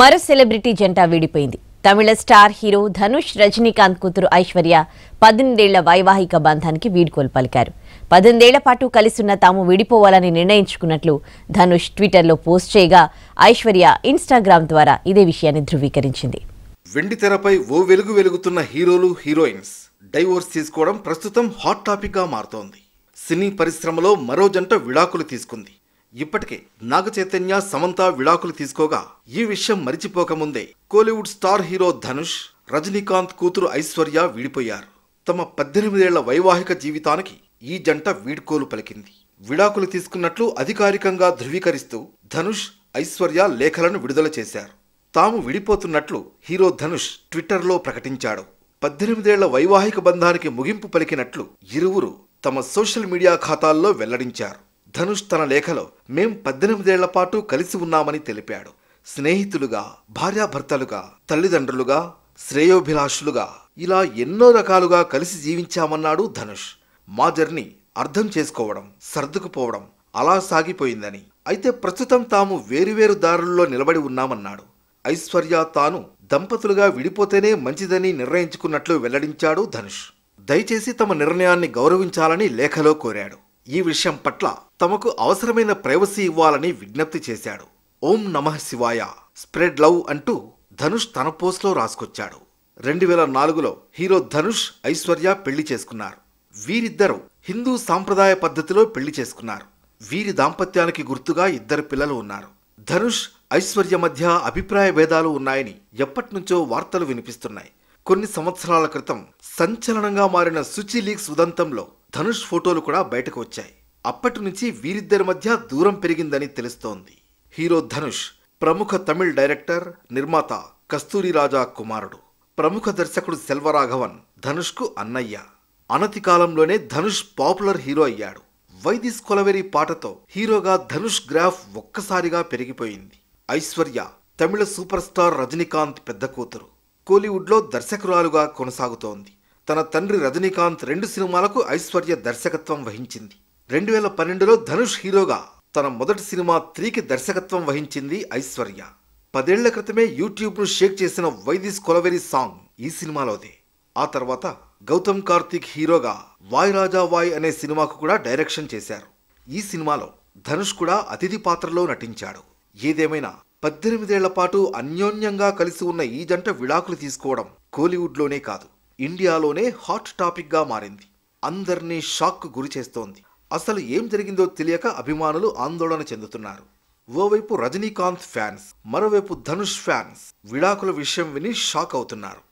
మరో సెలబ్రిటీ జంట విడిపోయింది తమిళ స్టార్ హీరో ధనుష్ రజనీకాంత్ కూతురు ఐశ్వర్య పద్దెనిమిదేళ్ల వైవాహిక బంధానికి వీడ్కోలు పలికారు పద్దెనిమిదేళ్ల పాటు కలిసిన్న తాము విడిపోవాలని నిర్ణయించుకున్నట్లు ధనుష్ ట్విట్టర్లో పోస్ట్ చేయగా ఐశ్వర్య ఇన్స్టాగ్రామ్ ద్వారా ఇదే విషయాన్ని ధృవీకరించింది వెండి తెరపై ఓ వెలుగు వెలుగుతున్న హీరోలు హీరోయిన్స్ డైవోర్స్ తీసుకోవడం ప్రస్తుతం హాట్ టాపిక్గా మారుతోంది సినీ పరిశ్రమలో మరో జంట విడాకులు తీసుకుంది ఇప్పటికే నాగ చైతన్య సమంత విడాకులు తీసుకోగా ఈ విషయం మరిచిపోకముందే కోలీవుడ్ స్టార్ హీరో ధనుష్ రజనీకాంత్ కూతురు ఐశ్వర్య వీడిపోయారు తమ పద్దెనిమిదేళ్ల వైవాహిక జీవితానికి ఈ జంట వీడ్కోలు పలికింది విడాకులు తీసుకున్నట్లు అధికారికంగా ధృవీకరిస్తూ ధనుష్ ఐశ్వర్య లేఖలను విడుదల చేశారు తాము విడిపోతున్నట్లు హీరో ధనుష్ ట్విట్టర్లో ప్రకటించాడు పద్దెనిమిదేళ్ల వైవాహిక బంధానికి ముగింపు పలికినట్లు ఇరువురు తమ సోషల్ మీడియా ఖాతాల్లో వెల్లడించారు ధనుష్ తన లేఖలో మేం పద్దెనిమిదేళ్ల పాటు కలిసి ఉన్నామని తెలిపాడు స్నేహితులుగా భార్యాభర్తలుగా తల్లిదండ్రులుగా శ్రేయోభిలాషులుగా ఇలా ఎన్నో రకాలుగా కలిసి జీవించామన్నాడు ధనుష్ మా జర్నీ అర్థం చేసుకోవడం సర్దుకుపోవడం అలా సాగిపోయిందని అయితే ప్రస్తుతం తాము వేరువేరు దారుల్లో నిలబడి ఉన్నామన్నాడు ఐశ్వర్య తాను దంపతులుగా విడిపోతేనే మంచిదని నిర్ణయించుకున్నట్లు వెల్లడించాడు ధనుష్ దయచేసి తమ నిర్ణయాన్ని గౌరవించాలని లేఖలో కోరాడు ఈ విషయం పట్ల తమకు అవసరమైన ప్రైవసీ ఇవ్వాలని విజ్ఞప్తి చేశాడు ఓం నమః శివాయ స్ప్రెడ్ లవ్ అంటూ ధనుష్ తన పోస్ట్లో రాసుకొచ్చాడు రెండు వేల నాలుగులో హీరో ధనుష్ ఐశ్వర్య పెళ్లి చేసుకున్నారు వీరిద్దరూ హిందూ సాంప్రదాయ పద్ధతిలో పెళ్లి చేసుకున్నారు వీరి దాంపత్యానికి గుర్తుగా ఇద్దరు పిల్లలు ఉన్నారు ధనుష్ ఐశ్వర్య మధ్య అభిప్రాయ భేదాలు ఉన్నాయని ఎప్పటినుంచో వార్తలు వినిపిస్తున్నాయి కొన్ని సంవత్సరాల క్రితం సంచలనంగా మారిన సుచి లీగ్స్ ఉదంతంలో ధనుష్ ఫోటోలు కూడా బయటకు వచ్చాయి అప్పటి నుంచి వీరిద్దరి మధ్య దూరం పెరిగిందని తెలుస్తోంది హీరో ధనుష్ ప్రముఖ తమిళ్ డైరెక్టర్ నిర్మాత కస్తూరి రాజా కుమారుడు ప్రముఖ దర్శకుడు సెల్వరాఘవన్ ధనుష్కు అన్నయ్య అనతి కాలంలోనే ధనుష్ పాపులర్ హీరో అయ్యాడు వైదిస్ కొలవెరి పాటతో హీరోగా ధనుష్ గ్రాఫ్ ఒక్కసారిగా పెరిగిపోయింది ఐశ్వర్య తమిళ సూపర్ స్టార్ రజనీకాంత్ పెద్ద కూతురు కోలీవుడ్లో దర్శకురాలుగా కొనసాగుతోంది తన తండ్రి రజనీకాంత్ రెండు సినిమాలకు ఐశ్వర్య దర్శకత్వం వహించింది రెండు వేల పన్నెండులో ధనుష్ హీరోగా తన మొదటి సినిమా త్రీకి దర్శకత్వం వహించింది ఐశ్వర్య పదేళ్ల క్రితమే యూట్యూబ్ను షేక్ చేసిన వైదిస్ కొలవెరి సాంగ్ ఈ సినిమాలోదే ఆ తర్వాత గౌతమ్ కార్తీక్ హీరోగా వాయ్ రాజా వాయ్ అనే సినిమాకు కూడా డైరెక్షన్ చేశారు ఈ సినిమాలో ధనుష్ కూడా అతిథి పాత్రలో నటించాడు ఏదేమైనా పద్దెనిమిదేళ్ల పాటు అన్యోన్యంగా కలిసి ఉన్న ఈ జంట విడాకులు తీసుకోవడం కోలీవుడ్లోనే కాదు ఇండియాలోనే హాట్ టాపిక్గా మారింది అందరినీ షాక్ గురి చేస్తోంది అసలు ఏం జరిగిందో తెలియక అభిమానులు ఆందోళన చెందుతున్నారు ఓవైపు రజనీకాంత్ ఫ్యాన్స్ మరోవైపు ధనుష్ ఫ్యాన్స్ విడాకుల విషయం విని షాక్ అవుతున్నారు